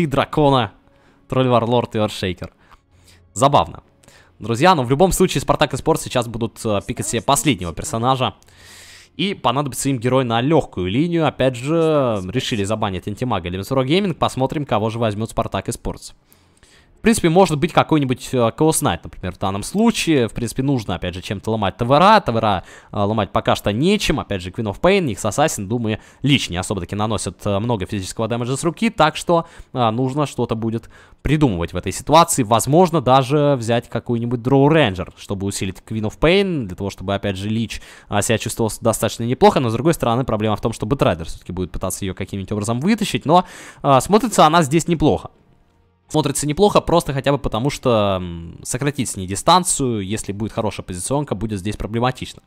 Три дракона, тролль варлорд и оршейкер. Забавно. Друзья, но ну, в любом случае Спартак и Спорт сейчас будут э, пикать себе последнего персонажа. И понадобится им герой на легкую линию. Опять же, э, решили забанить антимага или Гейминг. Посмотрим, кого же возьмет Спартак и Спортс. В принципе, может быть какой-нибудь э, Каоснайт, например, в данном случае. В принципе, нужно, опять же, чем-то ломать ТВРа. ТВРа э, ломать пока что нечем. Опять же, Queen of Pain, X Assassin, думаю, лич не особо-таки наносят э, много физического дэмэджа с руки. Так что э, нужно что-то будет придумывать в этой ситуации. Возможно, даже взять какой-нибудь Draw Ranger, чтобы усилить Queen of Pain. Для того, чтобы, опять же, лич э, себя чувствовал достаточно неплохо. Но, с другой стороны, проблема в том, что Бэтрайдер все-таки будет пытаться ее каким-нибудь образом вытащить. Но э, смотрится она здесь неплохо смотрится неплохо, просто хотя бы потому, что сократить с ней дистанцию, если будет хорошая позиционка, будет здесь проблематично.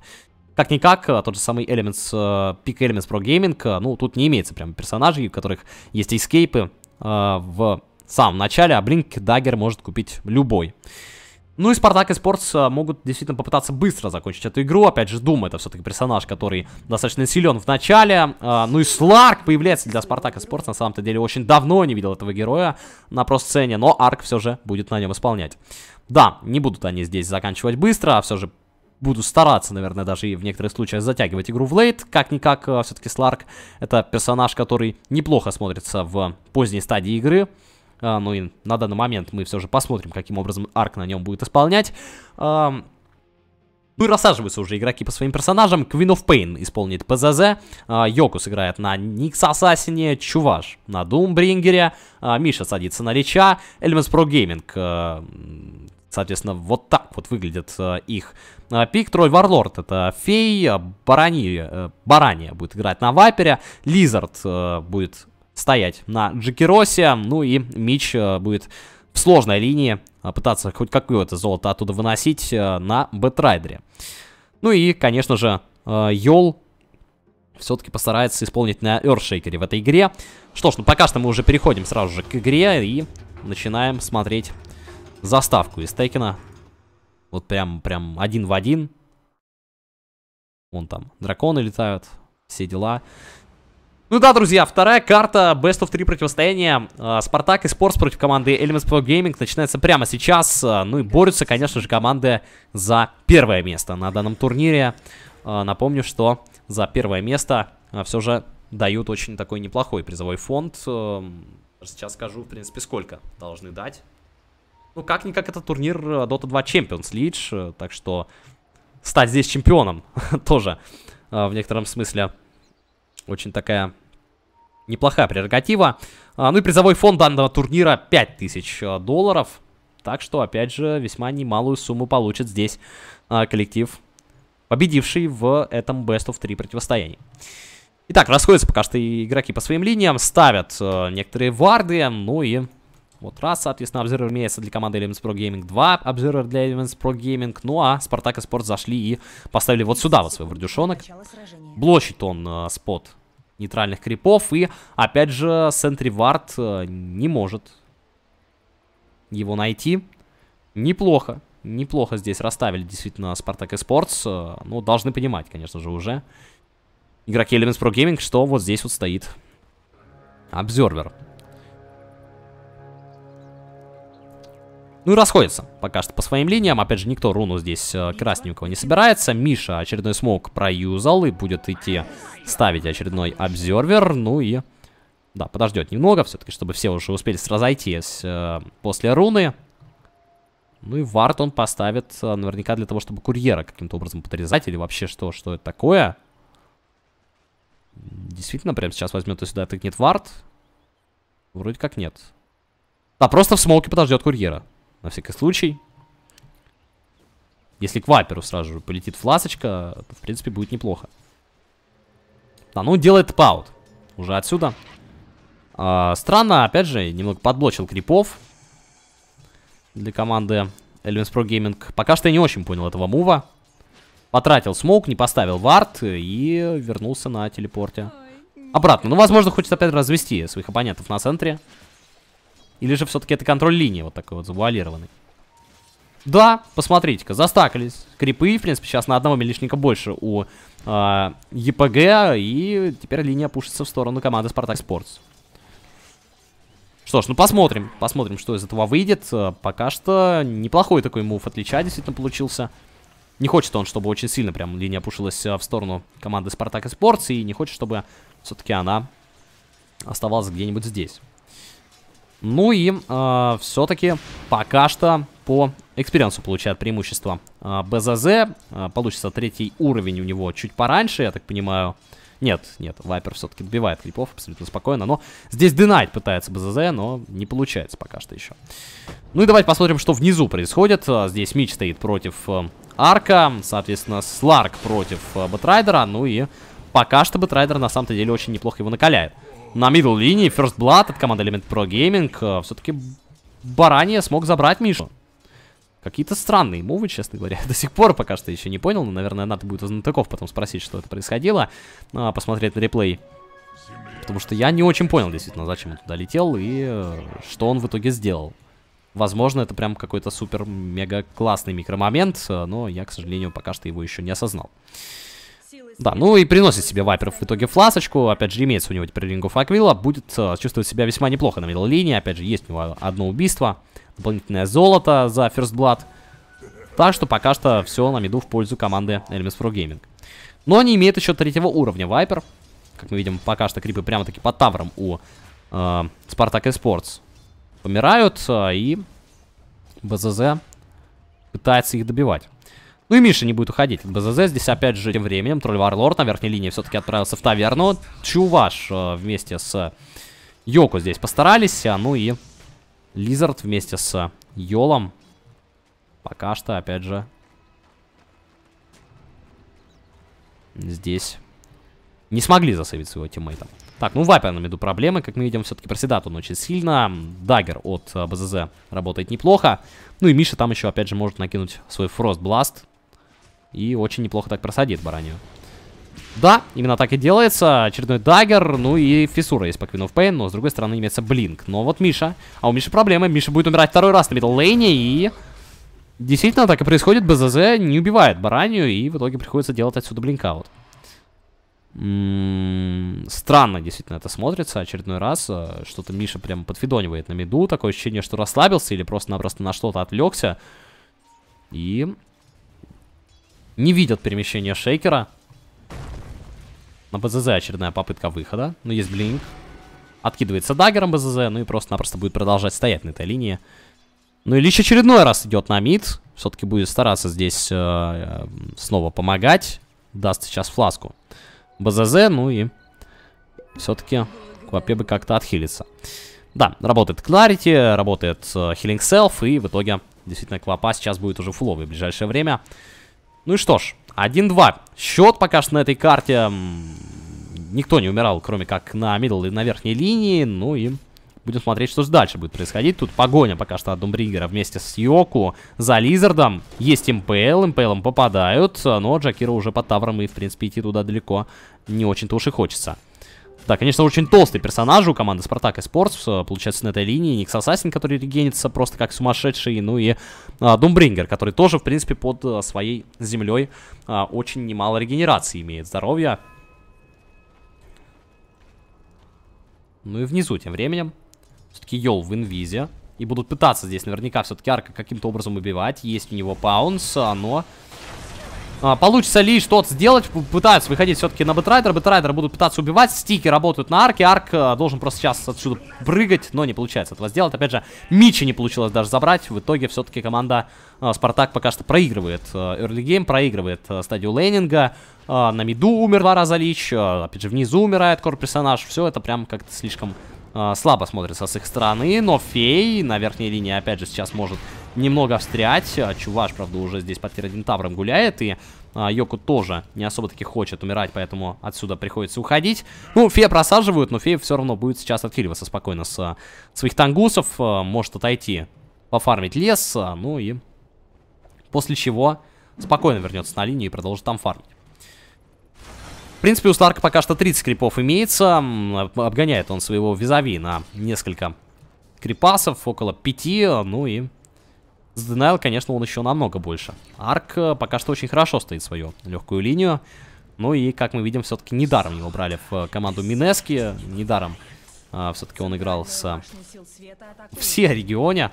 Как-никак, а, тот же самый Elements, пик э, Elements Pro Gaming, э, ну, тут не имеется прям персонажей, у которых есть эскейпы э, в самом начале, а Blink Dagger может купить любой. Ну и Спартак и Спортс э, могут действительно попытаться быстро закончить эту игру. Опять же, Дума это все-таки персонаж, который достаточно силен в начале. Э, ну и Сларк появляется для Спартака Спортс. На самом-то деле очень давно не видел этого героя на просцене, но Арк все же будет на нем исполнять. Да, не будут они здесь заканчивать быстро, а все же буду стараться, наверное, даже и в некоторых случаях затягивать игру в лейт. Как-никак, э, все-таки Сларк это персонаж, который неплохо смотрится в поздней стадии игры. А, ну и на данный момент мы все же посмотрим, каким образом арк на нем будет исполнять. А, ну и рассаживаются уже игроки по своим персонажам. Queen of Pain исполнит ПЗЗ. А, Йоку сыграет на Никс Ассасине. Чуваш на Думбрингере. А, Миша садится на Рича. Эльманс Про Гейминг. А, соответственно, вот так вот выглядят их пик. Трой Варлорд это фея, Барани, э, Барания будет играть на Вайпере. Лизард э, будет стоять на Джекиросе. Ну и Мич э, будет в сложной линии э, пытаться хоть какое-то золото оттуда выносить э, на Бэтрайдере. Ну и, конечно же, Йол все-таки постарается исполнить на Эршейкере в этой игре. Что ж, ну пока что мы уже переходим сразу же к игре и начинаем смотреть заставку из Текина. Вот прям, прям один в один. Вон там драконы летают, все дела. Ну да, друзья, вторая карта Best of 3 противостояния. А, Спартак и Спортс против команды Elements Pro Gaming начинается прямо сейчас. А, ну и борются, конечно же, команды за первое место на данном турнире. А, напомню, что за первое место все же дают очень такой неплохой призовой фонд. Сейчас скажу, в принципе, сколько должны дать. Ну, как-никак, это турнир Dota 2 Champions League, так что стать здесь чемпионом тоже в некотором смысле очень такая неплохая прерогатива. А, ну и призовой фонд данного турнира 5000 э, долларов. Так что, опять же, весьма немалую сумму получит здесь а, коллектив, победивший в этом Best of 3 противостоянии. Итак, расходятся пока что игроки по своим линиям, ставят э, некоторые варды, ну и вот раз, соответственно, обзервер имеется для команды Elements Pro Gaming 2, обзервер для Elements Pro Gaming, ну а Спартак и Спорт зашли и поставили вот сюда вот свой вардюшонок. Блочит он э, спот нейтральных крипов. И, опять же, Сентри Вард э, не может его найти. Неплохо. Неплохо здесь расставили действительно Спартак и Спортс. Ну, должны понимать, конечно же, уже игроки Elements Pro Gaming, что вот здесь вот стоит Обзервер. Ну и расходятся пока что по своим линиям. Опять же, никто руну здесь э, красть ни у кого не собирается. Миша очередной смог проюзал и будет идти ставить очередной обзервер. Ну и... Да, подождет немного все-таки, чтобы все уже успели разойтись э, после руны. Ну и вард он поставит э, наверняка для того, чтобы курьера каким-то образом подрезать. Или вообще что, что это такое. Действительно, прямо сейчас возьмет и сюда тыкнет вард. Вроде как нет. Да, просто в смолке подождет курьера. На всякий случай. Если к Ваперу сразу же полетит фласочка, то, в принципе, будет неплохо. Да, ну, делает паут. Уже отсюда. А, странно, опять же, немного подблочил крипов для команды Elements Pro Gaming. Пока что я не очень понял этого мува. Потратил смоук, не поставил вард и вернулся на телепорте. Обратно. Ну, возможно, хочет опять развести своих оппонентов на центре. Или же все-таки это контроль линии вот такой вот завуалированный? Да, посмотрите-ка, застакались. Крипы, в принципе, сейчас на одного милишника больше у а, э, ЕПГ, и теперь линия пушится в сторону команды Спартак Спортс. Что ж, ну посмотрим, посмотрим, что из этого выйдет. Э, пока что неплохой такой мув от действительно получился. Не хочет он, чтобы очень сильно прям линия пушилась э, в сторону команды Спартак Спортс, и не хочет, чтобы все-таки она оставалась где-нибудь здесь. Ну и э, а, все-таки пока что по экспириенсу получает преимущество э, БЗЗ. Э, получится третий уровень у него чуть пораньше, я так понимаю. Нет, нет, Вайпер все-таки добивает крипов абсолютно спокойно, но здесь Динайт пытается БЗЗ, но не получается пока что еще. Ну и давайте посмотрим, что внизу происходит. Здесь Мич стоит против э, Арка, соответственно, Сларк против э, Бэтрайдера, ну и пока что Бэтрайдер на самом-то деле очень неплохо его накаляет на мидл линии. First Blood от команды Element Pro Gaming. Э, Все-таки Баранья смог забрать Мишу. Какие-то странные мувы, честно говоря. До сих пор пока что еще не понял. Но, наверное, надо будет у знатоков потом спросить, что это происходило. Э, посмотреть на реплей. Потому что я не очень понял, действительно, зачем он туда летел и э, что он в итоге сделал. Возможно, это прям какой-то супер-мега классный микромомент, но я, к сожалению, пока что его еще не осознал. Да, ну и приносит себе Вайперов в итоге фласочку. Опять же, имеется у него теперь рингу Аквилла. Будет э, чувствовать себя весьма неплохо на мидл линии. Опять же, есть у него одно убийство. Дополнительное золото за First Blood. Так что пока что все на миду в пользу команды Elements Pro Gaming. Но они имеют еще третьего уровня Вайпер. Как мы видим, пока что крипы прямо-таки по таврам у э, Спартак Эспортс помирают. Э, и БЗЗ пытается их добивать. Ну и Миша не будет уходить БЗЗ. Здесь опять же тем временем Тролль Варлорд на верхней линии все-таки отправился в таверну. Чуваш э, вместе с Йоку здесь постарались. А ну и Лизард вместе с Йолом. Пока что, опять же, здесь не смогли засейвить своего тиммейта. Так, ну вапер на меду проблемы, как мы видим, все-таки проседат он очень сильно. Дагер от э, БЗЗ работает неплохо. Ну и Миша там еще, опять же, может накинуть свой фростбласт. И очень неплохо так просадит баранью. Да, именно так и делается. Очередной дагер, ну и фиссура есть по Queen of Pain, но с другой стороны имеется блинк. Но вот Миша. А у Миши проблемы. Миша будет умирать второй раз на мидл-лейне и... Действительно, так и происходит. БЗЗ не убивает баранью, и в итоге приходится делать отсюда блинкаут. М-м-м, странно действительно это смотрится очередной раз. Э, что-то Миша прям подфидонивает на меду. Такое ощущение, что расслабился или просто-напросто на что-то отвлекся. И не видят перемещения шейкера. На БЗЗ очередная попытка выхода. Но ну, есть блинк. Откидывается даггером БЗЗ, ну и просто-напросто будет продолжать стоять на этой линии. Ну и лишь очередной раз идет на мид. Все-таки будет стараться здесь э, э, снова помогать. Даст сейчас фласку. БЗЗ, ну и все-таки Квапе бы как-то отхилится. Да, работает Кларити, работает э, Селф и в итоге действительно Квапа сейчас будет уже фуловый в ближайшее время. Ну и что ж, 1-2. Счет пока что на этой карте. Никто не умирал, кроме как на мидл и на верхней линии. Ну и будем смотреть, что же дальше будет происходить. Тут погоня пока что от Думбрингера вместе с Йоку за Лизардом. Есть МПЛ, МПЛом попадают, но Джакира уже под тавром и, в принципе, идти туда далеко не очень-то уж и хочется. Да, конечно, очень толстый персонаж у команды Спартак и Спортс. Э, получается, на этой линии Никс Ассасин, который регенится просто как сумасшедший. Ну и а, Думбрингер, который тоже, в принципе, под э, своей землей а, очень немало регенерации имеет здоровья. Ну и внизу тем временем все-таки Йол в инвизе. И будут пытаться здесь наверняка все-таки арка каким-то образом убивать. Есть у него паунс, но а, получится ли что-то сделать, пытаются выходить все-таки на бэтрайдер, бэтрайдеры будут пытаться убивать, стики работают на арке, арк а, должен просто сейчас отсюда прыгать, но не получается этого сделать, опять же, Мичи не получилось даже забрать, в итоге все-таки команда а, Спартак пока что проигрывает э, early game, проигрывает стадию лейнинга, на миду умер два раза Лич, опять же, внизу умирает кор персонаж, все это прям как-то слишком а, слабо смотрится с их стороны, но Фей на верхней линии, опять же, сейчас может немного встрять. А, чуваш, правда, уже здесь под Фердинтавром гуляет, и а, Йоку тоже не особо-таки хочет умирать, поэтому отсюда приходится уходить. Ну, Фея просаживают, но Фея все равно будет сейчас отхиливаться спокойно с а, своих тангусов, а, может отойти пофармить лес, ну и после чего спокойно вернется на линию и продолжит там фармить принципе, у Старка пока что 30 крипов имеется. Обгоняет он своего визави на несколько крипасов, около 5, ну и... С Денайл, конечно, он еще намного больше. Арк э, пока что очень хорошо стоит свою легкую линию. Ну и, как мы видим, все-таки недаром его брали в э, команду Минески. Недаром э, все-таки он играл с... Все регионе.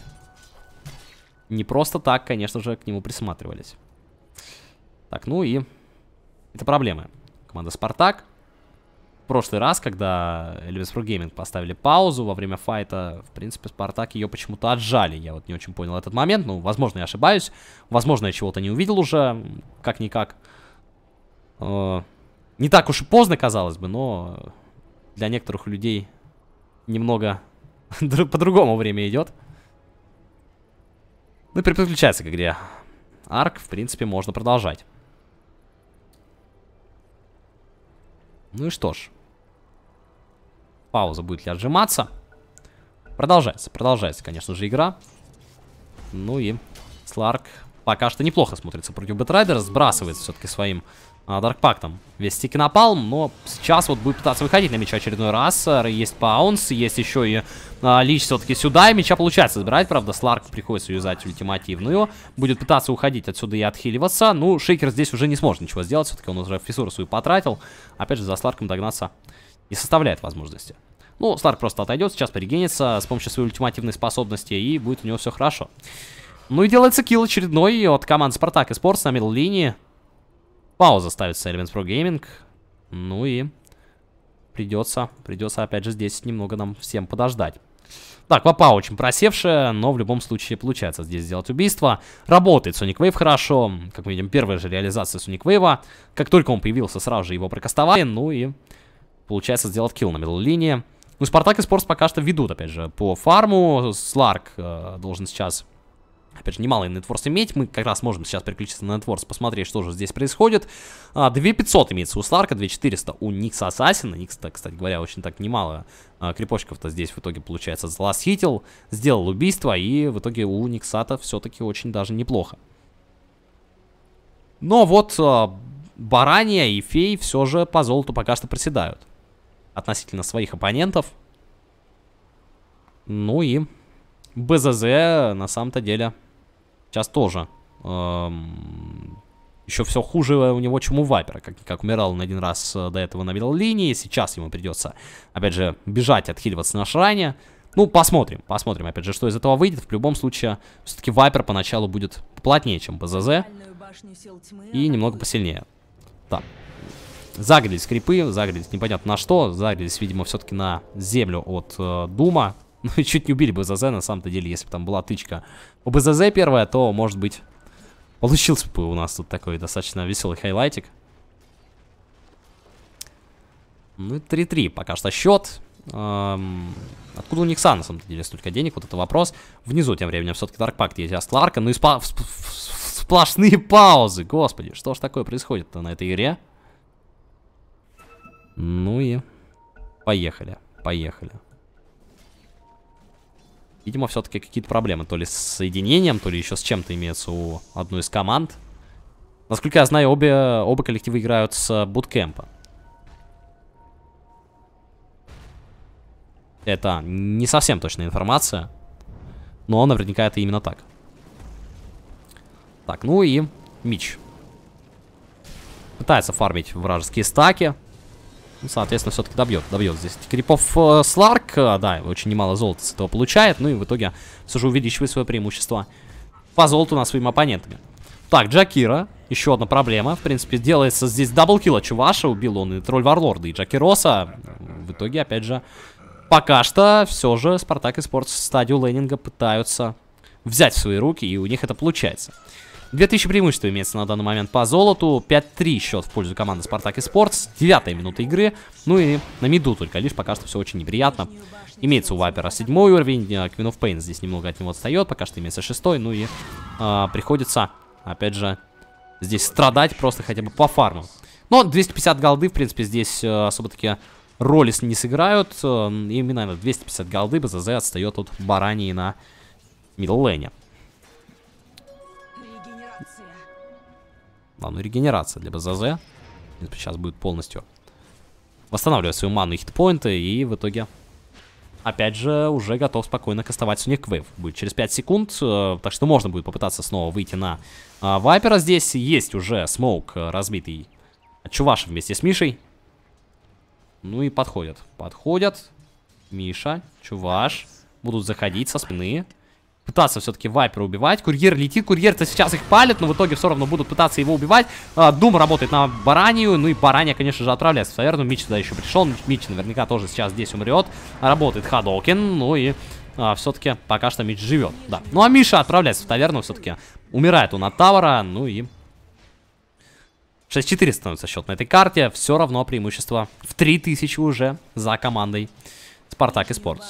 Не просто так, конечно же, к нему присматривались. Так, ну и... Это проблемы команда Спартак. В прошлый раз, когда Эльвис Pro Gaming поставили паузу во время файта, в принципе, Спартак ее почему-то отжали. Я вот не очень понял этот момент. Ну, возможно, я ошибаюсь. Возможно, я чего-то не увидел уже. Как-никак. Э, не так уж и поздно, казалось бы, но для некоторых людей немного по-другому время идет. Ну и переключается к игре. Арк, в принципе, можно продолжать. Ну и что ж. Пауза будет ли отжиматься? Продолжается, продолжается, конечно же, игра. Ну и Сларк пока что неплохо смотрится против Бэтрайдера. Сбрасывает все-таки своим даркпак там Весь стики напалм, но сейчас вот будет пытаться выходить на мяча очередной раз. Э, есть паунс, есть еще и а, Лич все-таки сюда, и мяча получается забирать. Правда, Сларк приходится юзать ультимативную. Будет пытаться уходить отсюда и отхиливаться. Ну, Шейкер здесь уже не сможет ничего сделать, все-таки он уже фиссуру свою потратил. Опять же, за Сларком догнаться не составляет возможности. Ну, Сларк просто отойдет, сейчас перегенится с помощью своей ультимативной способности, и будет у него все хорошо. Ну и делается килл очередной от команд Спартак и Спортс на мидл линии. Пауза ставится Elements Pro Gaming. Ну и придется, придется опять же здесь немного нам всем подождать. Так, Вапа очень просевшая, но в любом случае получается здесь сделать убийство. Работает Sonic Wave хорошо. Как мы видим, первая же реализация Sonic Wave. Как только он появился, сразу же его прокастовали. Ну и получается сделать килл на мидл линии. Ну, Спартак и Спорс пока что ведут, опять же, по фарму. Сларк э, должен сейчас Опять же, немалый нетворс иметь. Мы как раз можем сейчас переключиться на нетворс, посмотреть, что же здесь происходит. А, 2500 имеется у Сларка, 2400 у Никса Ассасина. никс так кстати говоря, очень так немало а, крепочков-то здесь в итоге, получается, заласхитил, сделал убийство, и в итоге у Никсата все-таки очень даже неплохо. Но вот а, Баранья и Фей все же по золоту пока что проседают относительно своих оппонентов. Ну и БЗЗ на самом-то деле Сейчас тоже. Эм, еще все хуже у него, чем у Вайпера. Как-никак умирал он один раз э, до этого на линии. Сейчас ему придется, опять же, бежать, отхиливаться на шрайне. Ну, посмотрим, посмотрим, опять же, что из этого выйдет. В любом случае, все-таки Вайпер поначалу будет плотнее, чем БЗЗ. И немного посильнее. Так. Загрелись крипы, загрелись непонятно на что. Загрелись, видимо, все-таки на землю от э, Дума. Ну и чуть не убили бы ЗЗ на самом-то деле, если бы там была тычка. У БЗЗ первая, то, может быть, получился бы у нас тут такой достаточно веселый хайлайтик. Ну и 3-3 пока что счет. Эм, откуда у Никса на самом то деле столько денег? Вот это вопрос. Внизу тем временем все-таки Dark Pact есть а Ларка. Ну и спа сплошные паузы. Господи, что ж такое происходит-то на этой игре? Ну и поехали, поехали. Видимо, все-таки какие-то проблемы. То ли с соединением, то ли еще с чем-то имеется у одной из команд. Насколько я знаю, обе, оба коллектива играют с буткемпа. Это не совсем точная информация, но наверняка это именно так. Так, ну и Мич. Пытается фармить вражеские стаки. Ну, соответственно, все-таки добьет, добьет здесь крипов э, Сларк. Э, да, очень немало золота с этого получает. Ну и в итоге все же увеличивает свое преимущество по золоту над своими оппонентами. Так, Джакира. Еще одна проблема. В принципе, делается здесь даблкил Чуваша. Убил он и Тролль Варлорда, и Джакироса. В итоге, опять же, пока что все же Спартак и Спорт стадию лейнинга пытаются взять в свои руки, и у них это получается. 2000 преимущества имеется на данный момент по золоту. 5-3 счет в пользу команды «Спартак и Спортс». Девятая минута игры. Ну и на миду только лишь пока что все очень неприятно. Имеется у Вапера седьмой уровень. Э, Queen of Pain здесь немного от него отстает. Пока что имеется шестой. Ну и э, приходится, опять же, здесь страдать просто хотя бы по фарму Но 250 голды, в принципе, здесь э, особо-таки роли не сыграют. Э, именно 250 голды БЗЗ отстает от Барании на мидлэне. А, ну регенерация для БЗЗ. Сейчас будет полностью восстанавливать свою ману и хитпоинты. И в итоге, опять же, уже готов спокойно кастовать них Вейв. Будет через 5 секунд. Э, так что можно будет попытаться снова выйти на э, Вайпера. Здесь есть уже смоук э, разбитый Чуваш вместе с Мишей. Ну и подходят. Подходят. Миша, Чуваш будут заходить со спины пытаться все-таки вайпера убивать. Курьер летит, курьер-то сейчас их палит, но в итоге все равно будут пытаться его убивать. А, Дум работает на баранию, ну и баранья, конечно же, отправляется в таверну. Мич сюда еще пришел, Мич наверняка тоже сейчас здесь умрет. Работает Хадокин, ну и... А, все-таки пока что Мич живет, да. Ну а Миша отправляется в таверну все-таки. Умирает он от Тавара, ну и 6-4 становится счет на этой карте. Все равно преимущество в 3000 уже за командой Спартак и Спортс.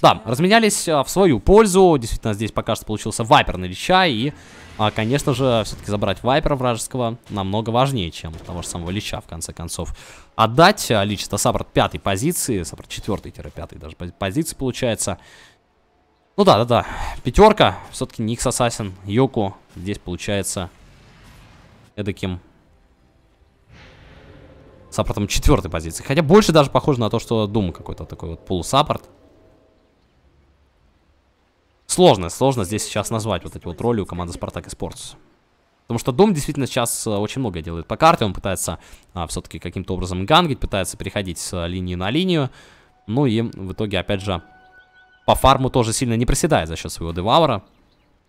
Да, разменялись а, в свою пользу. Действительно, здесь пока что получился вайпер на Лича. И, а, конечно же, все-таки забрать вайпера вражеского намного важнее, чем того же самого Лича, в конце концов. Отдать а, Лич это Сабрат пятой позиции. Сабрат четвертой-пятой даже позиции получается. Ну да, да, да. Пятерка. Все-таки Никс Ассасин. Йоку здесь получается эдаким саппортом четвертой позиции. Хотя больше даже похоже на то, что Дума какой-то такой вот полусаппорт. Сложно, сложно здесь сейчас назвать вот эти вот роли у команды Спартак и Спортс. Потому что Дом действительно сейчас э, очень многое делает по карте. Он пытается а, все-таки каким-то образом гангить, пытается переходить с линии на линию. Ну и в итоге, опять же, по фарму тоже сильно не проседает за счет своего Девавра.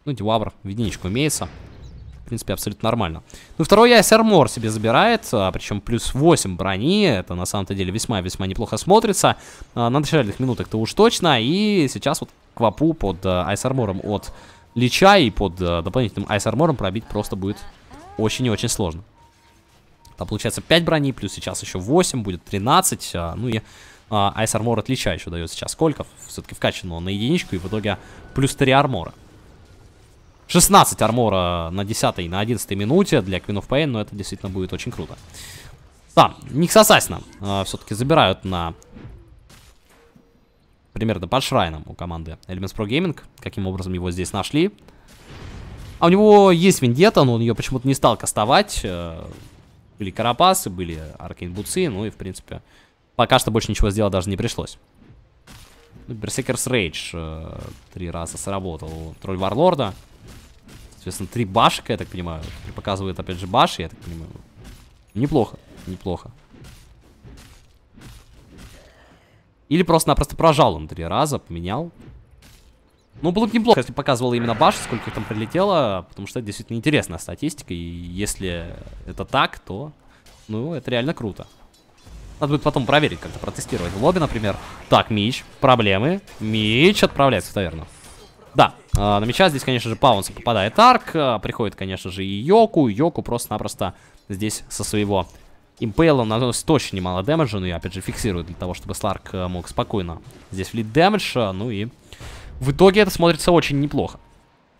Ну, Девавр в единичку имеется принципе, абсолютно нормально. Ну, второй яйс Армор себе забирает, а, причем плюс 8 брони. Это, на самом-то деле, весьма-весьма неплохо смотрится. А, на начальных минутах-то уж точно. И сейчас вот Квапу под а, Айс Армором от Лича и под а, дополнительным Айс Армором пробить просто будет очень и очень сложно. Там получается 5 брони, плюс сейчас еще 8, будет 13. Ну и Айс Армор от Лича еще дает сейчас сколько. Все-таки вкачан на единичку и в итоге плюс 3 армора. 16 армора на 10 на 11 минуте для Queen of Pain, но это действительно будет очень круто. Да, Никсас Асина э, все-таки забирают на... Примерно под шрайном у команды Elements Pro Gaming. Каким образом его здесь нашли. А у него есть вендета, но он ее почему-то не стал кастовать. Э, были карапасы, были аркейн бутсы, ну и в принципе пока что больше ничего сделать даже не пришлось. Берсекерс ну, Рейдж э, три раза сработал тролль Варлорда. Соответственно, три башка, я так понимаю. Теперь показывает, опять же, баши, я так понимаю. Неплохо, неплохо. Или просто-напросто прожал он три раза, поменял. Ну, было бы неплохо, если показывал именно баш, сколько их там прилетело, потому что это действительно интересная статистика, и если это так, то, ну, это реально круто. Надо будет потом проверить, как-то протестировать. В лобби, например. Так, мич, проблемы. мич отправляется в таверну. Да, а, на мяча здесь, конечно же, Паунса попадает арк. А, приходит, конечно же, и Йоку. Йоку просто-напросто здесь со своего импейла наносит очень немало дэмэджа. Ну и, опять же, фиксирует для того, чтобы Сларк а, мог спокойно здесь влить дэмэдж. Ну и в итоге это смотрится очень неплохо.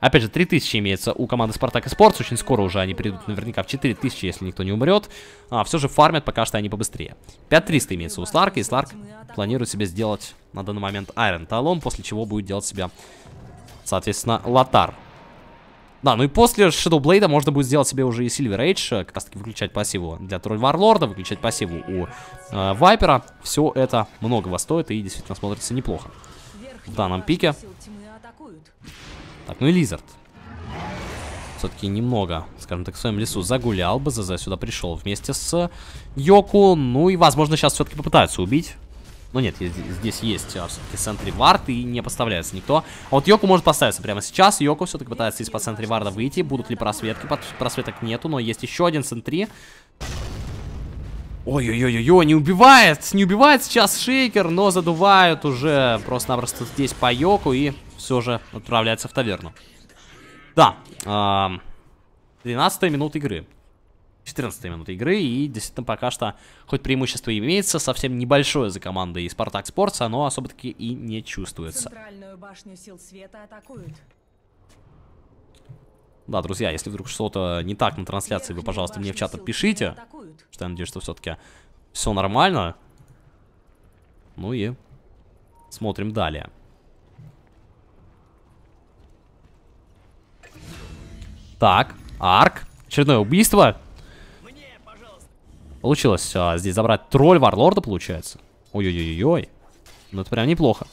Опять же, 3000 имеется у команды Спартак и Спортс. Очень скоро уже они придут наверняка в 4000, если никто не умрет. А, все же фармят пока что они побыстрее. 5300 имеется у Сларка, и Сларк планирует себе сделать на данный момент Айрон Талон, после чего будет делать себя Соответственно, Лотар. Да, ну и после Shadow Blade можно будет сделать себе уже и Silver Age, э, как раз таки выключать пассиву для Тролль Варлорда, выключать пассиву у э, Вайпера. Все это многого стоит и действительно смотрится неплохо в данном пике. Так, ну и Лизард. Все-таки немного, скажем так, в своем лесу загулял бы, ЗЗ сюда пришел вместе с Йоку. Ну и, возможно, сейчас все-таки попытаются убить. Ну нет, здесь есть а, все-таки сентри вард и не поставляется никто. А вот Йоку может поставиться прямо сейчас. Йоку все-таки пытается из-под сентри варда выйти. Будут ли просветки? Просветок нету, но есть еще один центри. Ой-ой-ой-ой, не убивает, не убивает сейчас Шейкер, но задувают уже просто-напросто здесь по Йоку и все же отправляется в таверну. Да, э -э 13 игры. 14 минут игры, и действительно пока что, хоть преимущество имеется, совсем небольшое за командой Спартак Спортс, оно особо-таки и не чувствуется. Центральную башню сил света атакуют. Да, друзья, если вдруг что-то не так на трансляции, вы, пожалуйста, мне в чат отпишите, что я надеюсь, что все-таки все нормально. Ну и смотрим далее. Так, арк. Очередное убийство. Получилось а, здесь забрать тролль варлорда, получается. Ой-ой-ой-ой. Ну, это прям неплохо.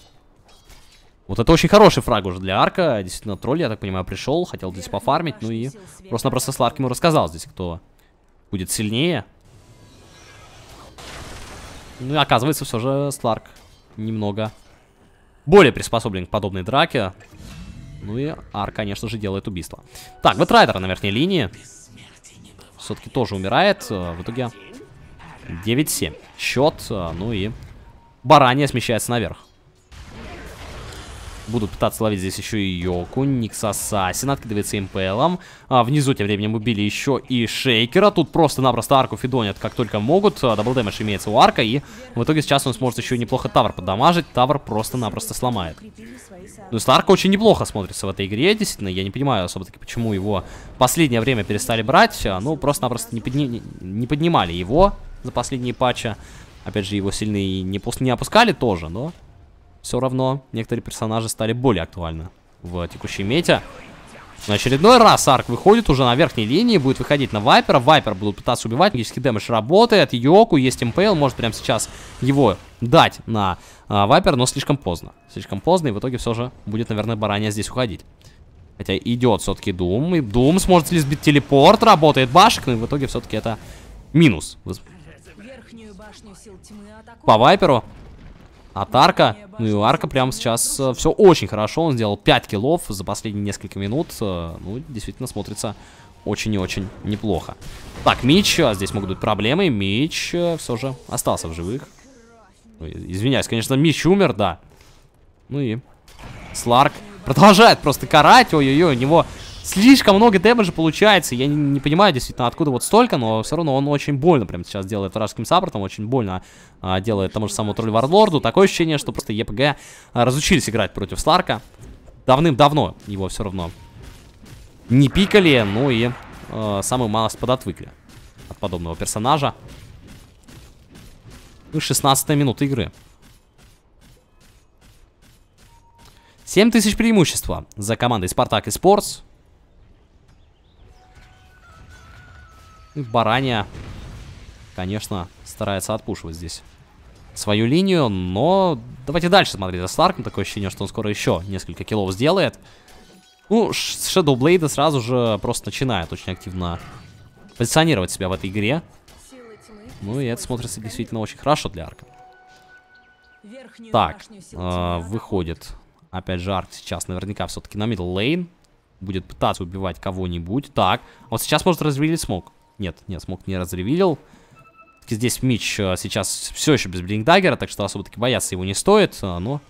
Вот это очень хороший фраг уже для арка. Действительно, тролль, я так понимаю, пришел, хотел здесь пофармить. Ну и просто-напросто Сларк ему рассказал здесь, кто будет сильнее. Ну и оказывается, все же Сларк немного более приспособлен к подобной драке. Ну и Ар, конечно же, делает убийство. Так, Ветрайдер на верхней линии. Все-таки тоже умирает. Э, в итоге 9-7. Счет, э, ну и баранья смещается наверх. Будут пытаться ловить здесь еще и Йоку, Никсаса, Ассасин, откидывается импелом. А внизу тем временем убили еще и Шейкера. Тут просто-напросто арку фидонят как только могут. А, дабл дэмэдж имеется у арка, и в итоге сейчас он сможет еще неплохо Тавр подамажить. Тавр просто-напросто сломает. Ну есть арка очень неплохо смотрится в этой игре, действительно. Я не понимаю особо-таки, почему его последнее время перестали брать. А, ну, просто-напросто не, подни... не поднимали его за последние патча. Опять же, его сильные не, не опускали тоже, но все равно некоторые персонажи стали более актуальны в текущей мете. На очередной раз Арк выходит уже на верхней линии, будет выходить на Вайпера. Вайпер будут пытаться убивать, магический дэмэдж работает, Йоку есть импейл, может прямо сейчас его дать на а, Вайпер, но слишком поздно. Слишком поздно, и в итоге все же будет, наверное, Баранья здесь уходить. Хотя идет все-таки Дум, и Дум сможет ли сбить телепорт, работает башек, но и в итоге все-таки это минус. По Вайперу а от Арка. Ну и у Арка прямо сейчас э, все очень хорошо. Он сделал 5 киллов за последние несколько минут. Э, ну, действительно смотрится очень и очень неплохо. Так, Мич, а здесь могут быть проблемы. Мич э, все же остался в живых. Ну, извиняюсь, конечно, Мич умер, да. Ну и Сларк продолжает просто карать. Ой-ой-ой, у него слишком много дэмэджа получается. Я не, не понимаю, действительно, откуда вот столько, но все равно он очень больно прям сейчас делает вражеским саппортом, очень больно а, делает тому же самому тролль Варлорду. Такое ощущение, что просто ЕПГ а, разучились играть против Сларка. Давным-давно его все равно не пикали, ну и э, самую малость подотвыкли от подобного персонажа. И ну, 16 минута игры. 7000 преимущества за командой Спартак и Спортс. Баранья, конечно, старается отпушивать здесь свою линию, но давайте дальше смотреть за Сларком. Такое ощущение, что он скоро еще несколько киллов сделает. Ну, Shadow Blade сразу же просто начинает очень активно позиционировать себя в этой игре. Ну и это смотрится действительно очень хорошо для Арка. Так, э, выходит. Опять же, Арк сейчас наверняка все-таки на мидл лейн. Будет пытаться убивать кого-нибудь. Так, а вот сейчас может разверить смог. Нет, нет, смог не разревилил. Здесь Мич э, сейчас все еще без Блингдаггера, так что особо-таки бояться его не стоит, э, но...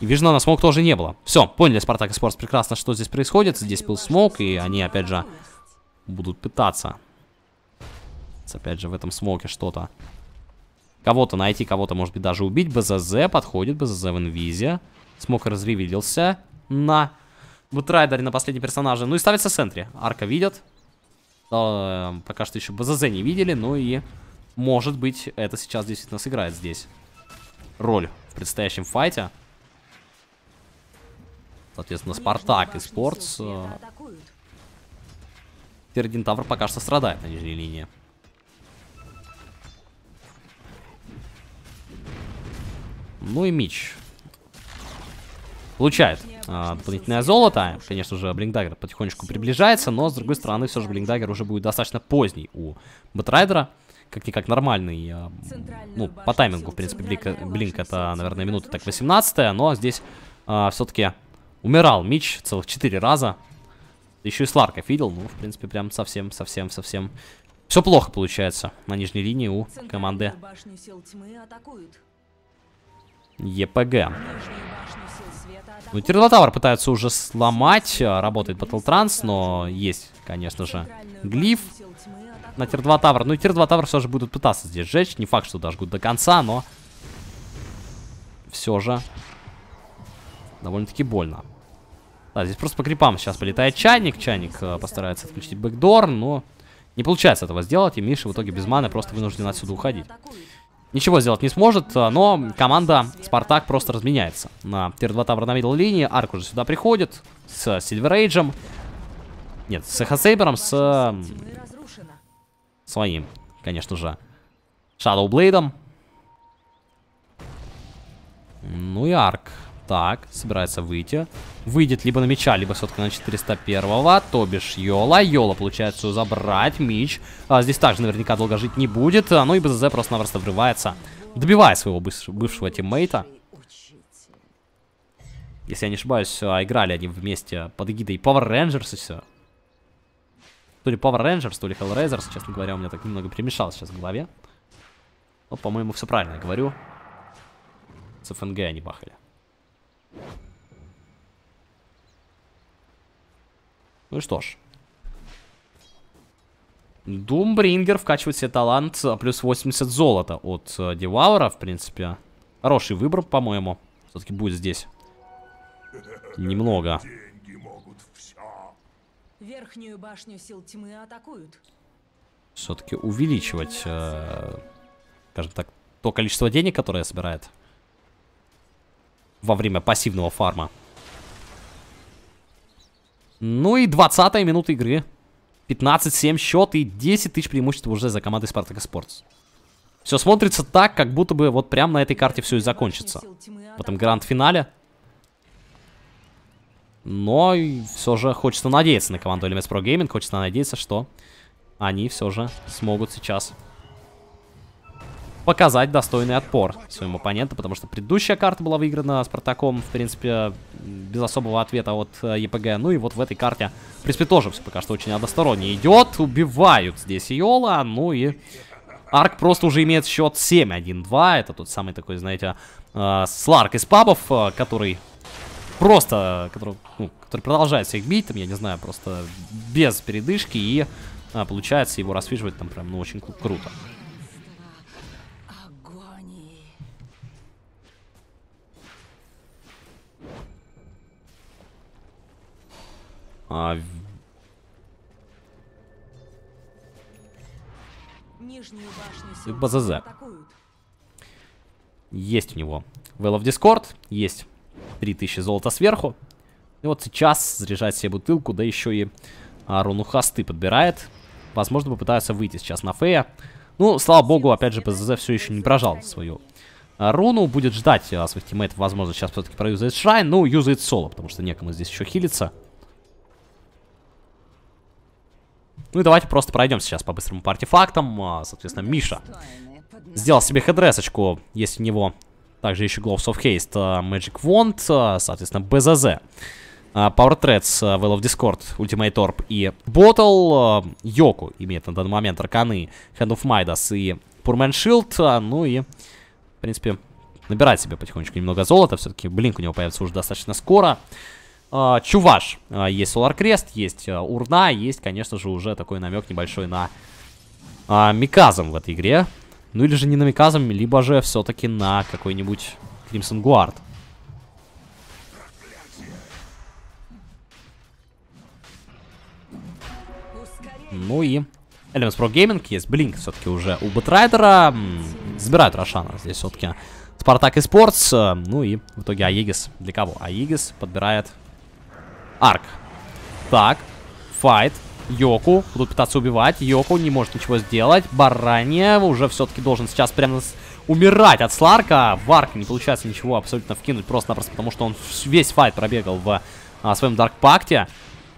И вижена на смог тоже не было. Все, поняли Спартак и Спортс прекрасно, что здесь происходит. Здесь был смог, и они, опять же, будут пытаться. Опять же, в этом смоке что-то. Кого-то найти, кого-то, может быть, даже убить. БЗЗ подходит, БЗЗ в инвизе. Смог разревелился на Бутрайдере на последнем персонаже. Ну и ставится в центре. Арка видят. Но, э, пока что еще БЗЗ не видели, но ну и, может быть, это сейчас действительно сыграет здесь роль в предстоящем файте. Соответственно, Спартак и Спортс. Теперь э, пока что страдает на нижней линии. Ну и Мич. Получает а, дополнительное золото. Конечно же, Блинкдагер потихонечку приближается, но, с другой стороны, все же Блинкдагер уже будет достаточно поздний у Бэтрайдера. Как-никак нормальный, а, ну, по таймингу, в принципе, Блинк, Блинк это, наверное, минута так 18 но здесь а, все-таки умирал Мич целых 4 раза. Еще и Сларков видел, ну, в принципе, прям совсем-совсем-совсем все плохо получается на нижней линии у команды ЕПГ. Ну, Тирлотавр пытаются уже сломать. Э, работает Battle Транс, но есть, конечно же, глиф на Тир-2 Тавр. Ну, Тир-2 Тавр все же будут пытаться здесь сжечь. Не факт, что дожгут до конца, но... Все же... Довольно-таки больно. Да, здесь просто по крипам сейчас полетает чайник. Чайник э, постарается отключить бэкдор, но... Не получается этого сделать, и Миша в итоге без маны просто вынужден отсюда уходить ничего сделать не сможет, а, но команда Спартак просто разменяется. На Тир-2 Тавр на мидл линии, Арк уже сюда приходит с Сильверейджем. Э, Нет, с Эхосейбером, с... Э, своим, конечно же. Шадоу Блейдом. Ну и Арк. Так, собирается выйти. Выйдет либо на мяча, либо все-таки на 401-го, то бишь Йола. Йола получается все забрать, меч. А, здесь также наверняка долго жить не будет, А ну и БЗЗ просто-напросто врывается, добивая своего бывшего тиммейта. Если я не ошибаюсь, а играли они вместе под эгидой Power Rangers и все. То ли Power Rangers, то ли Hellraisers, честно говоря, у меня так немного перемешалось сейчас в голове. Но, по-моему, все правильно я говорю. С ФНГ они бахали. Ну что ж. Думбрингер вкачивает себе талант а, плюс 80 золота от э, а, Деваура, в принципе. Хороший выбор, по-моему. Все-таки будет здесь. Немного. Верхнюю башню сил тьмы атакуют. Все-таки увеличивать, э, скажем так, то количество денег, которое собирает во время пассивного фарма. Ну и 20 минута игры. 15-7 счет и 10 тысяч преимуществ уже за командой Спартака Спортс. Все смотрится так, как будто бы вот прямо на этой карте все и закончится. В этом гранд-финале. Но все же хочется надеяться на команду LMS Pro Gaming. Хочется надеяться, что они все же смогут сейчас показать достойный отпор своему оппоненту, потому что предыдущая карта была выиграна Спартаком, в принципе, без особого ответа от э, ЕПГ. Ну и вот в этой карте, в принципе, тоже все пока что очень односторонне идет. Убивают здесь Йола, ну и... Арк просто уже имеет счет 7-1-2. Это тот самый такой, знаете, э, Сларк из пабов, э, который просто, который, ну, который продолжает всех бить, там, я не знаю, просто без передышки, и а, получается его расфиживать там прям, ну, очень круто. А... БЗЗ. Есть у него. Well of Discord. Есть 3000 золота сверху. И вот сейчас заряжает себе бутылку, да еще и а, руну хасты подбирает. Возможно, попытаются выйти сейчас на фея. Ну, слава богу, опять же, ПЗЗ все еще не прожал свою а, руну. Будет ждать а, своих тиммейтов. Возможно, сейчас все-таки проюзает шрайн. Ну, юзает соло, потому что некому здесь еще хилиться. Ну и давайте просто пройдем сейчас по-быстрому по артефактам. А, соответственно, ну, Миша сделал себе хедресочку. Есть у него также еще Gloves of Haste, а, Magic Wand, а, соответственно, БЗЗ. Power Threads, Will of Discord, Ultimate Orb и Bottle. Йоку имеет на данный момент Арканы, Hand of Midas и Purman Shield. Ну и, в принципе, набирать себе потихонечку немного золота. Все-таки Блинк у него появится уже достаточно скоро. А, чуваш. А, есть Solar крест, есть э, Урна, есть, конечно же, уже такой намек небольшой на а, Миказом в этой игре. Ну или же не на Миказом, либо же все-таки на какой-нибудь кримсон Guard. Ну и Elements Pro Gaming есть Blink все-таки уже у Бэтрайдера. Забирают Рошана здесь все-таки. Спартак и Спортс. Э, ну и в итоге Аегис. Для кого? Аегис подбирает Арк. Так. Файт. Йоку. Будут пытаться убивать. Йоку не может ничего сделать. Баранья уже все-таки должен сейчас прямо умирать от Сларка. В Арк не получается ничего абсолютно вкинуть. Просто-напросто потому, что он весь файт пробегал в а, своем Дарк Пакте.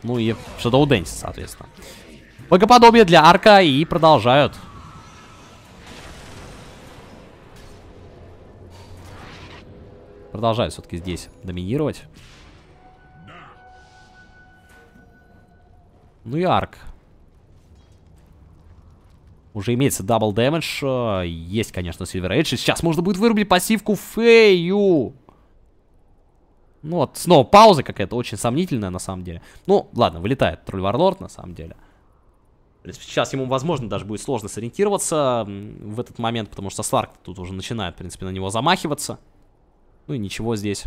Ну и Shadow Dance, соответственно. Богоподобие для Арка и продолжают. Продолжают все-таки здесь доминировать. Ну и арк. Уже имеется дабл дэмэдж. А, есть, конечно, Silver Edge. Сейчас можно будет вырубить пассивку Фею. Ну вот, снова пауза какая-то, очень сомнительная на самом деле. Ну, ладно, вылетает Тролль Варлорд на самом деле. Сейчас ему, возможно, даже будет сложно сориентироваться в этот момент, потому что Сларк тут уже начинает, в принципе, на него замахиваться. Ну и ничего здесь,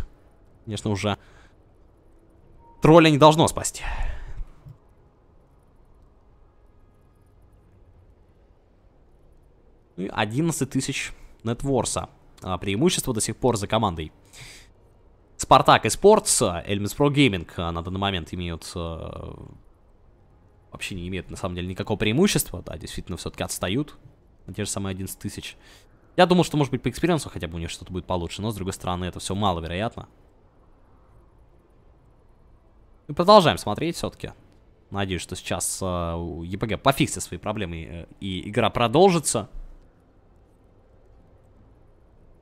конечно, уже тролля не должно спасти. 11 ну тысяч нетворса. А преимущество до сих пор за командой. Спартак и Спортс, Эльмис Про Гейминг а, на данный момент имеют... А, вообще не имеют, на самом деле, никакого преимущества. Да, действительно, все-таки отстают. На те же самые 11 тысяч. Я думал, что, может быть, по экспириенсу хотя бы у них что-то будет получше. Но, с другой стороны, это все маловероятно. И продолжаем смотреть все-таки. Надеюсь, что сейчас а, э, ЕПГ пофиксит свои проблемы, э, и игра продолжится.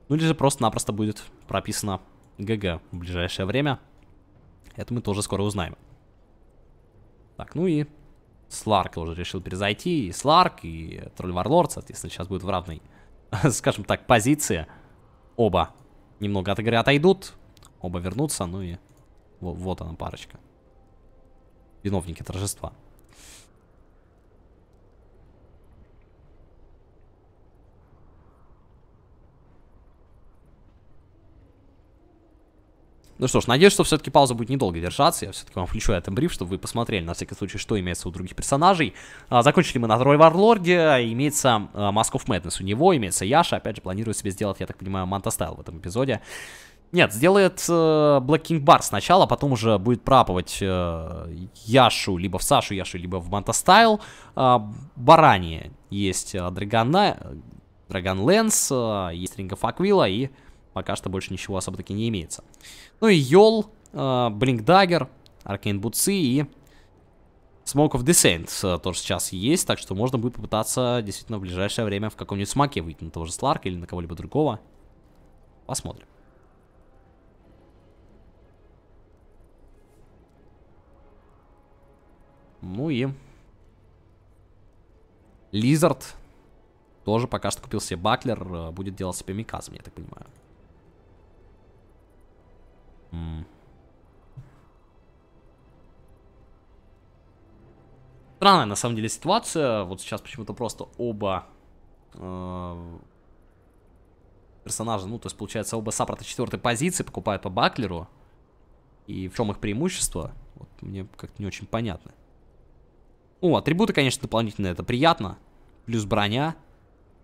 Ну или же просто-напросто будет прописано ГГ в ближайшее время. Это мы тоже скоро узнаем. Так, ну и Сларк тоже решил перезайти. И Сларк, и Тролль Варлорд, соответственно, сейчас будет в равной, скажем так, позиции. Оба немного от игры отойдут. Оба вернутся, ну и вот, вот она парочка. Виновники торжества. Ну что ж, надеюсь, что все-таки пауза будет недолго держаться. Я все-таки вам включу этот бриф, чтобы вы посмотрели, на всякий случай, что имеется у других персонажей. А, закончили мы на Трой Варлорде. Имеется а, Mask of Madness у него, имеется Яша. Опять же, планирует себе сделать, я так понимаю, Манта Стайл в этом эпизоде. Нет, сделает э, Black King Bar сначала, а потом уже будет прапывать э, Яшу, либо в Сашу Яшу, либо в Манта Стайл. Э, Барани есть э, Драгона, э, Драгон Лэнс, э, есть Ринга Факвилла и пока что больше ничего особо таки не имеется. Ну и Йол, э, Блинкдаггер, Аркейн Бутсы и Smoke of Descent э, тоже сейчас есть, так что можно будет попытаться действительно в ближайшее время в каком-нибудь смаке выйти на того же Сларка или на кого-либо другого. Посмотрим. Ну и... Лизард тоже пока что купил себе Баклер, э, будет делать себе Миказ, я так понимаю. Странная на самом деле ситуация. Вот сейчас почему-то просто оба э персонажа, ну, то есть, получается, оба саппорта четвертой позиции покупают по Баклеру. И в чем их преимущество, вот мне как-то не очень понятно. Ну, атрибуты, конечно, дополнительные, это приятно. Плюс броня,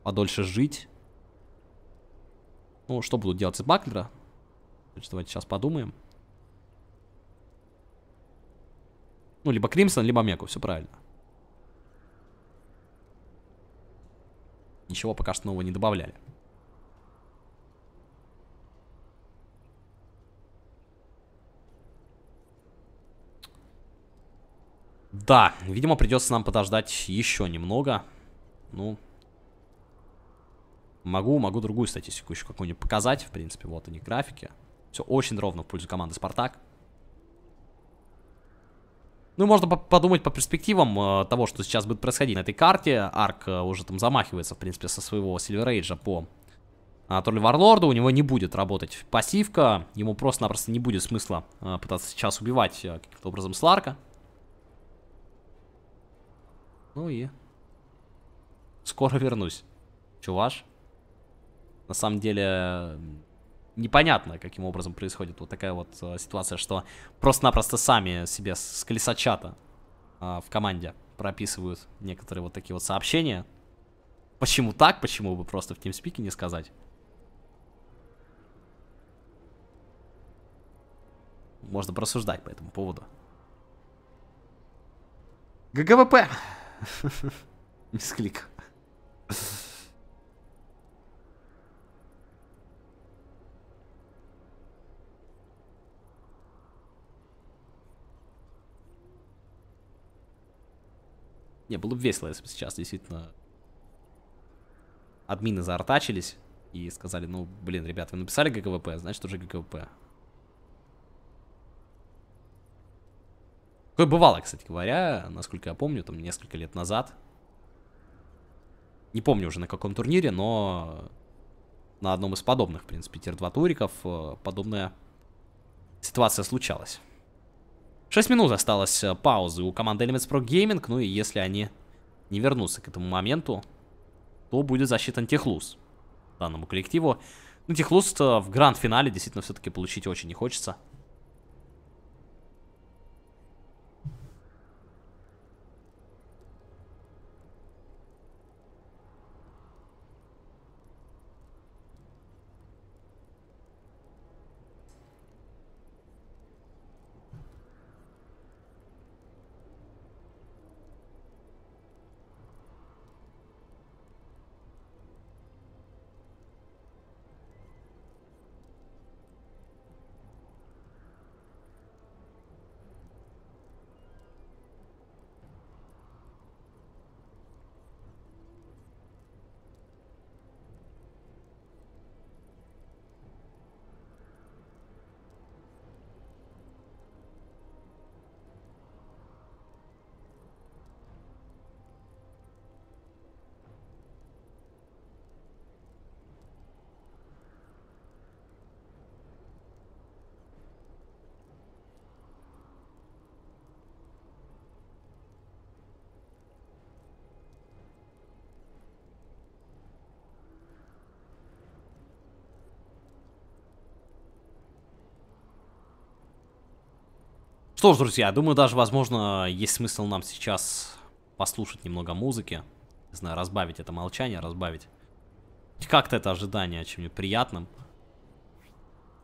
подольше жить. Ну, что будут делать из Баклера? Значит, давайте сейчас подумаем. Ну, либо Кримсон, либо Меку, все правильно. Ничего пока что нового не добавляли. Да, видимо, придется нам подождать еще немного. Ну, могу, могу другую статистику еще какую-нибудь показать, в принципе, вот они графики. Все очень ровно в пользу команды «Спартак». Ну, можно по подумать по перспективам э, того, что сейчас будет происходить на этой карте. Арк э, уже там замахивается, в принципе, со своего Сильверейджа по Анатолию Варлорду. У него не будет работать пассивка. Ему просто-напросто не будет смысла э, пытаться сейчас убивать э, каким-то образом Сларка. Ну и... Скоро вернусь. Чуваш. На самом деле, непонятно, каким образом происходит вот такая вот э, ситуация, что просто-напросто сами себе с колеса чата а, в команде прописывают некоторые вот такие вот сообщения. Почему так? Почему бы просто в TeamSpeak не сказать? Можно порассуждать по этому поводу. ГГВП! Мисклик. Не, было бы весело, если бы сейчас действительно админы заортачились и сказали, ну, блин, ребята, вы написали ГКВП, значит уже ГКВП. Такое бывало, кстати говоря, насколько я помню, там несколько лет назад. Не помню уже на каком турнире, но на одном из подобных, в принципе, тир-2 туриков э, подобная ситуация случалась. 6 минут осталось э, паузы у команды Elements Pro Gaming, ну и если они не вернутся к этому моменту, то будет засчитан техлуз данному коллективу. Ну, техлуз в гранд-финале действительно все-таки получить очень не хочется. Что ж, друзья, думаю, даже, возможно, есть смысл нам сейчас послушать немного музыки. Не знаю, разбавить это молчание, разбавить как-то это ожидание чем-нибудь приятным.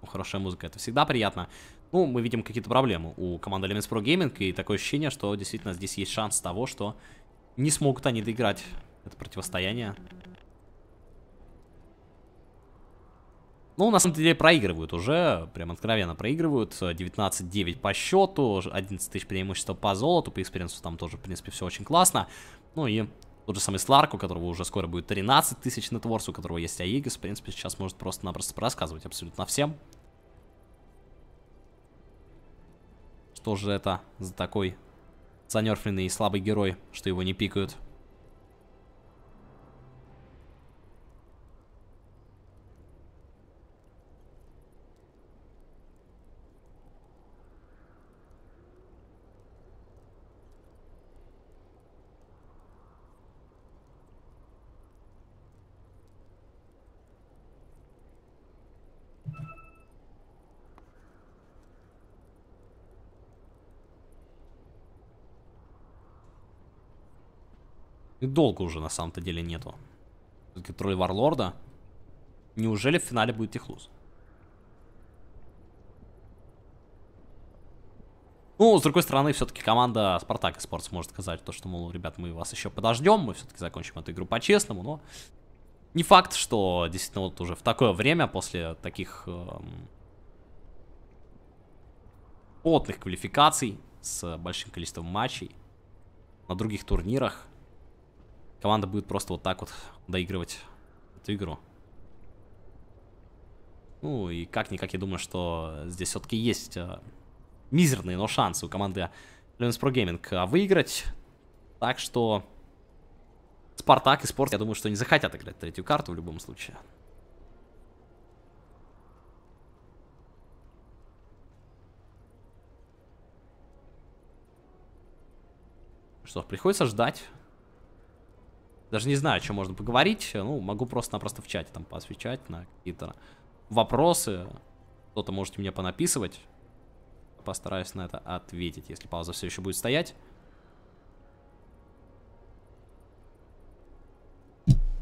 Ну, хорошая музыка, это всегда приятно. Ну, мы видим какие-то проблемы у команды Elements Pro Gaming, и такое ощущение, что действительно здесь есть шанс того, что не смогут они доиграть это противостояние Ну, на самом деле, проигрывают уже, прям откровенно проигрывают. 19-9 по счету, 11 тысяч преимущества по золоту, по экспириенсу там тоже, в принципе, все очень классно. Ну и тот же самый Сларк, у которого уже скоро будет 13 тысяч на творцу, у которого есть Аигис, в принципе, сейчас может просто-напросто рассказывать абсолютно всем. Что же это за такой занерфленный и слабый герой, что его не пикают? долго уже на самом-то деле нету. все тролль Варлорда. Неужели в финале будет Техлуз? Ну, с другой стороны, все-таки команда Спартак и Спорт сможет сказать то, что, мол, ребят, мы вас еще подождем, мы все-таки закончим эту игру по-честному, но не факт, что действительно вот уже в такое время, после таких эм, плотных квалификаций с большим количеством матчей на других турнирах, команда будет просто вот так вот доигрывать эту игру. Ну и как-никак я думаю, что здесь все-таки есть э, мизерные, но шансы у команды Lions Pro Gaming э, выиграть. Так что Спартак и Спорт, я думаю, что не захотят играть третью карту в любом случае. Что, приходится ждать. Даже не знаю, о чем можно поговорить. Ну, могу просто-напросто в чате там поосвечать на какие-то вопросы. Кто-то можете мне понаписывать. Постараюсь на это ответить, если пауза все еще будет стоять.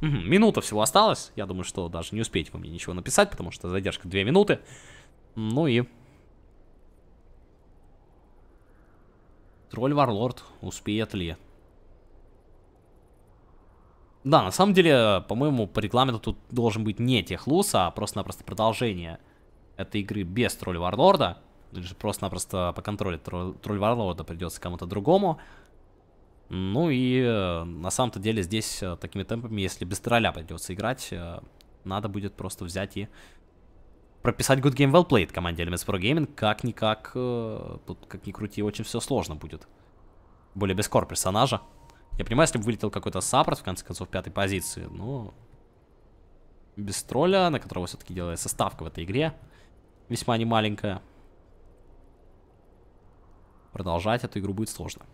Угу, минута всего осталась. Я думаю, что даже не успеете вы мне ничего написать, потому что задержка 2 минуты. Ну и... Тролль Варлорд, успеет ли? Да, на самом деле, по-моему, по рекламе то тут должен быть не Техлус, а просто-напросто продолжение этой игры без Тролль Варлорда. Или же просто-напросто по контролю Тролль Варлорда придется кому-то другому. Ну и э, на самом-то деле здесь э, такими темпами, если без тролля придется играть, э, надо будет просто взять и прописать Good Game Well Played команде Elements Pro Gaming. Как-никак, тут как ни крути, очень все сложно будет. Более без кор персонажа. Я понимаю, если бы вылетел какой-то саппорт, в конце концов, в пятой позиции, но... Без тролля, на которого все-таки делается ставка в этой игре. Весьма немаленькая. Продолжать эту игру будет сложно.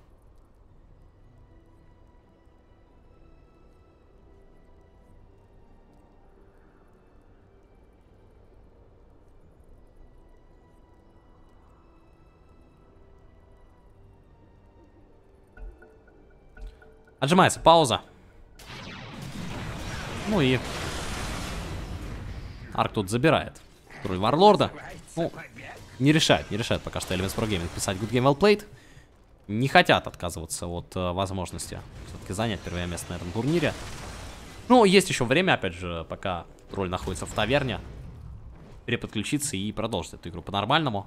Отжимается, пауза. Ну и... Арк тут забирает. Руль Варлорда. Ну, не решает, не решает пока что Elements Pro Gaming писать Good Game Well Played. Не хотят отказываться от э, возможности все-таки занять первое место на этом турнире. Ну, есть еще время, опять же, пока роль находится в таверне. Переподключиться и продолжить эту игру по-нормальному.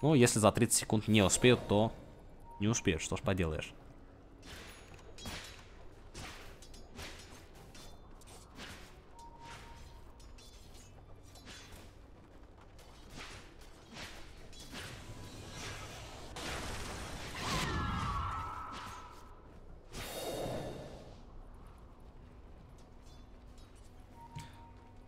Ну, если за 30 секунд не успеют, то не успеют, что ж поделаешь.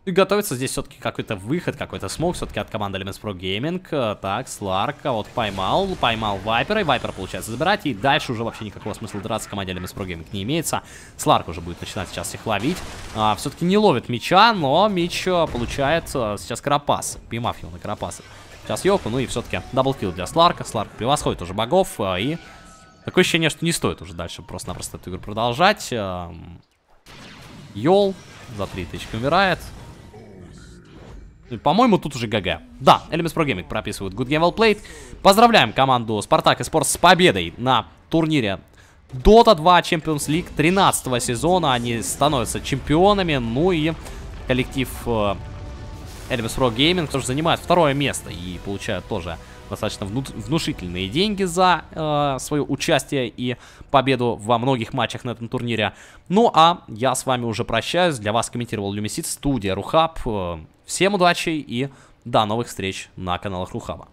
И готовится здесь все-таки какой-то выход, какой-то смог все-таки от команды Elements Pro Gaming. Э, так, Сларка вот поймал, поймал Вайпера, и Вайпер получается забирать, и дальше уже вообще никакого смысла драться команде Elements Pro Gaming не имеется. Сларк уже будет начинать сейчас их ловить. А, все-таки не ловит мяча, но меч э, получает э, сейчас Карапас, поймав его на Карапаса. Сейчас Йоку, ну и все-таки даблкил для Сларка. Сларк превосходит уже богов, и такое ощущение, что не стоит уже дальше просто-напросто эту игру продолжать. Эм, Йол за 3000 умирает. По-моему, тут уже ГГ. Да, Elements Pro Gaming прописывают Good Game Well Played. Поздравляем команду Спартак и Спорт с победой на турнире Dota 2 Champions League 13 сезона. Они становятся чемпионами. Ну и коллектив э, Elements Pro Gaming тоже занимает второе место и получает тоже достаточно внушительные деньги за э, свое участие и победу во многих матчах на этом турнире. Ну а я с вами уже прощаюсь. Для вас комментировал Люмисит, студия Рухаб. Э, всем удачи и до новых встреч на каналах Рухаба.